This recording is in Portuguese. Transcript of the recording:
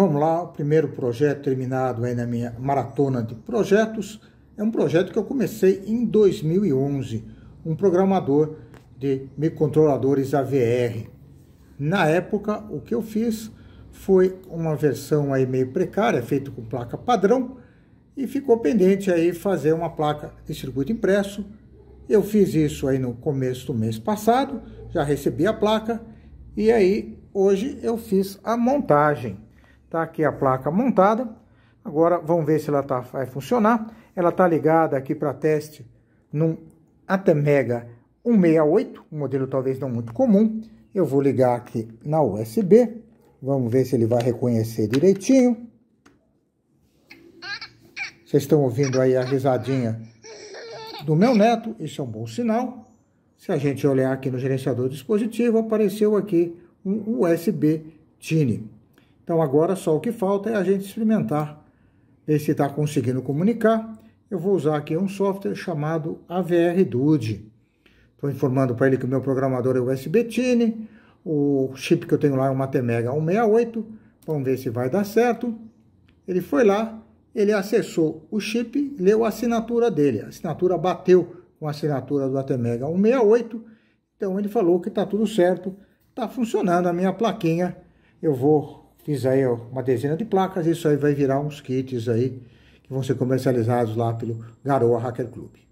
vamos lá, o primeiro projeto terminado aí na minha maratona de projetos é um projeto que eu comecei em 2011, um programador de microcontroladores AVR. Na época, o que eu fiz foi uma versão aí meio precária, feita com placa padrão, e ficou pendente aí fazer uma placa de circuito impresso. Eu fiz isso aí no começo do mês passado, já recebi a placa, e aí hoje eu fiz a montagem Tá aqui a placa montada. Agora vamos ver se ela tá, vai funcionar. Ela tá ligada aqui para teste num Atmega 168, um modelo talvez não muito comum. Eu vou ligar aqui na USB. Vamos ver se ele vai reconhecer direitinho. Vocês estão ouvindo aí a risadinha do meu neto, isso é um bom sinal. Se a gente olhar aqui no gerenciador do dispositivo, apareceu aqui um USB Tiny. Então agora só o que falta é a gente experimentar ver se está conseguindo comunicar. Eu vou usar aqui um software chamado AVR Dude. Estou informando para ele que o meu programador é USB Tine, o chip que eu tenho lá é um TMega 168. Vamos ver se vai dar certo. Ele foi lá, ele acessou o chip, leu a assinatura dele. A assinatura bateu com a assinatura do ATmega 168. Então ele falou que está tudo certo, está funcionando a minha plaquinha. Eu vou Fiz aí uma dezena de placas, isso aí vai virar uns kits aí que vão ser comercializados lá pelo Garoa Hacker Club.